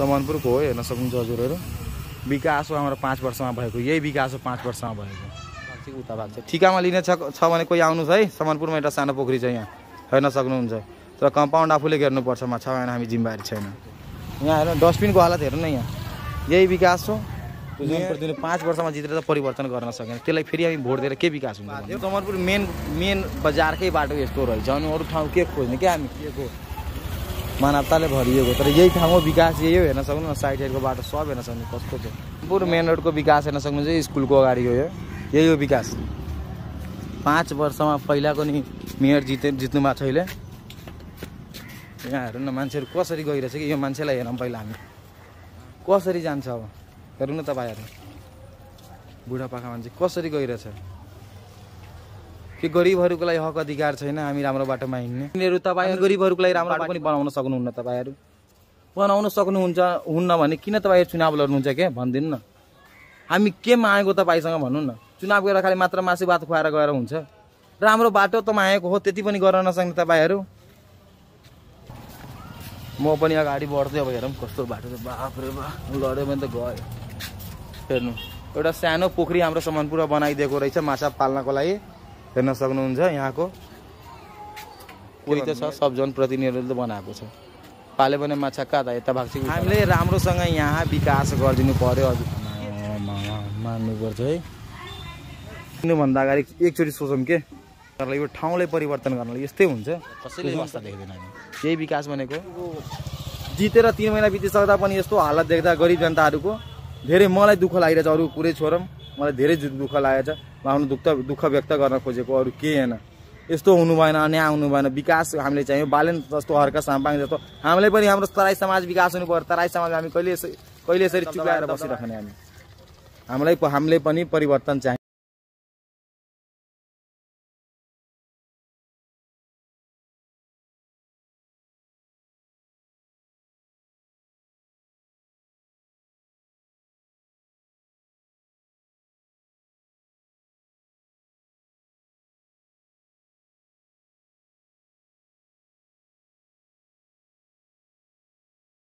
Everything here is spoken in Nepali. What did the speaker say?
समनपुरको हो हेर्न सक्नुहुन्छ हजुरहरू विकास हो हाम्रो पाँच वर्षमा भएको यही विकास हो पाँच वर्षमा भएको उता भएको छ ठिकामा लिने छ भने कोही आउनुहोस् है समनपुरमा एउटा सानो पोखरी छ यहाँ हेर्न सक्नुहुन्छ तर कम्पाउन्ड आफूले घेर्नुपर्छ छ भने हामी जिम्मेवारी छैन यहाँ हेर्नु डस्टबिनको हालत हेर्नु न यहाँ यही विकास हो जुन पाँच वर्षमा जितेर त परिवर्तन गर्न सकेन त्यसलाई फेरि हामी भोट दिएर के विकास हुन्छ समनपुर मेन मेन बजारकै बाटो यस्तो रहेछ अनि अरू ठाउँ के खोज्ने क्या हामी के को मानवताले भरिएको तर यही ठाउँको विकास यही हो हेर्न सक्नु न साइड साइडको बाटो सब हेर्न सक्नु कस्तो छ पुरो मेन रोडको विकास हेर्न सक्नु चाहिँ स्कुलको अगाडि हो यो यही हो विकास पाँच वर्षमा पहिलाको नि मेयर जिते जित्नु भएको छ अहिले यहाँ हेरौँ न मान्छेहरू कसरी गइरहेछ कि यो मान्छेलाई हेरौँ पहिला हामी कसरी जान्छ अब हेरौँ न तपाईँहरू बुढापाका मान्छे कसरी गइरहेछ यो गरिबहरूको लागि हक अधिकार छैन हामी राम्रो बाटोमा हिँड्ने यिनीहरू तपाईँ गरिबहरूको लागि राम्रो बाटो पनि बनाउन सक्नुहुन्न तपाईँहरू बनाउन सक्नुहुन्छ हुन्न भने किन तपाईँहरू चुनाव लड्नुहुन्छ क्या भनिदिनु न हामी के मागेको तपाईँसँग भनौँ न चुनाव गएर खालि मात्र मासु बात खुवाएर गएर हुन्छ राम्रो बाटो त मागेको हो त्यति पनि गर्न नसक्ने तपाईँहरू म पनि अगाडि बढ्दै अब हेरौँ कस्तो बाटो छ बाफ्रे लड्यो भने त गयो हेर्नु एउटा सानो पोखरी हाम्रो सम्मानपुर बनाइदिएको रहेछ माछा पाल्नको लागि हेर्न सक्नुहुन्छ यहाँको कोही त छ सब जनप्रतिनिधिहरूले बनाएको छ पाल्यो पनि माछा कहाँ त यता भएको छ हामीले राम्रोसँग यहाँ विकास गरिदिनु पऱ्यो हजुर मान्नुपर्छ है किन्नुभन्दा अगाडि एकचोटि सोचौँ के यो ठाउँलाई परिवर्तन गर्नलाई यस्तै हुन्छ कसैले देख्दैन हामी यही विकास भनेको जितेर तिन महिना बितिसक्दा पनि यस्तो हालत देख्दा गरिब जनताहरूको धेरै मलाई दुःख लागिरहेछ अरू कुरै छोरौँ मलाई धेरै दुःख लागेको छ म आफ्नो दुःख दुःख व्यक्त गर्न खोजेको अरू केही होइन यस्तो हुनु भएन अन्याय हुनु भएन विकास हामीले चाहियो बालन जस्तो हर्का साम्पाङ जस्तो हामीले पनि हाम्रो तराई समाज विकास हुनु पर्यो तराई समाज हामी कहिले यसरी कहिले यसरी चुकाएर बसिराख्ने हामी हामीलाई हामीले पनि परिवर्तन चाहियो